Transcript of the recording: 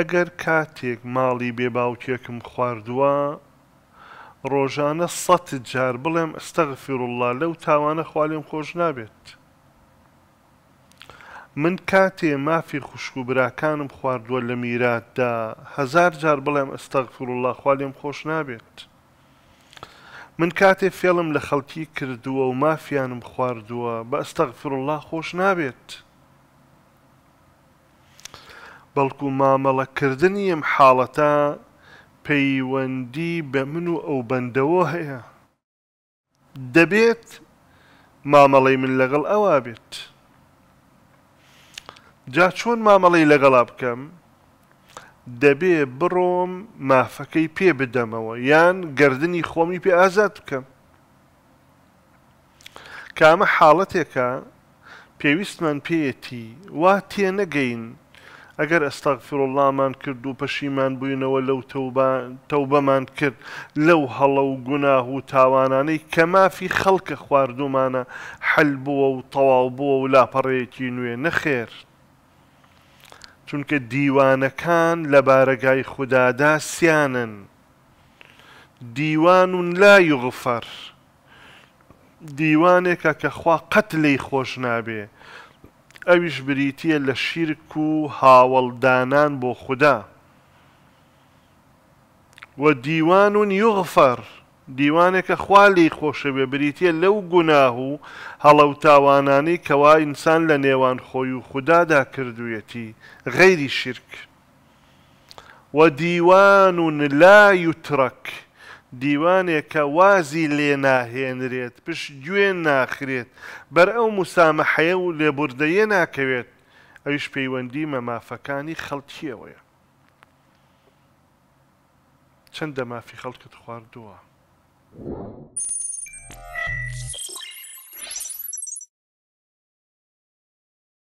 ئەگەر کاتێک ماڵی بێباوکێکم خواردووە، ڕۆژانە سەد جار بڵێم ئەستەغفیرڕله لەو تاوانە خوالێم خۆش نابێت. من کاتێ مافی خوشک و براکانم خواردووە لە میراتدا هزار جار بڵێم ئەستەغفیرڕله خوالێم خۆش نابێت. من کاتێ فێڵم لە خەڵکی کردووە و مافیانم خواردووە بە ئەستەغفیرڕله خۆش نابێت. بەڵکو مامەڵەکردنی ئەم حاڵەتە پەیوەندی بە من و ئەو بەندەوە هەیە دەبێت مامەڵی من لەگەڵ ئەوا بێت جا چۆن مامەڵی لەگەڵا بکەم دەبێ بڕۆم مافەکەی پێ بدەمەوە یان گردردنی خۆمی پێ ئازاد بکەم کامە حاڵەتێکە پێویستمان پێەتی وا تێ نەگەین ئەگەر ئەستاغفر اللهمان کرد و پەشیمان بووینەوە لەو تەوبەمان کرد لەو هەڵە و گوناه و تاوانانەی کە مافی خەڵکە خواردومانە حەل بووە و تەواو بووە و لاپەڕەیەکی نوێ نەخێر. چونکە دیوانەکان لە بارەگای خوددادا سیانن. دیوان لا یغفر دیوانێکە کە خوا قەت لی خۆش نابێ ئەویش بریتە لە شیرک و هاوڵدانان بۆ خوددا وە دیوان و نیوغفەر دیوانێکە خوالی خۆشەوێ بریتە لەو گوناه و هەڵە و تاوانانی کەوا ئینسان لە نێوان خۆی و خوددادا کردویەتی غەیری شیرک وە دیوان و لا یوترک دیوانێک کە وازی لێ ناهێنرێت پشت گوێن ناخرێت بەر ئەو مسامەحەیە و لێبوردەیە ناکەوێت ئەویش پەیوەندی مەمافەکانی خەڵکیەوەیە چەندە مافی خەڵکت خواردووە.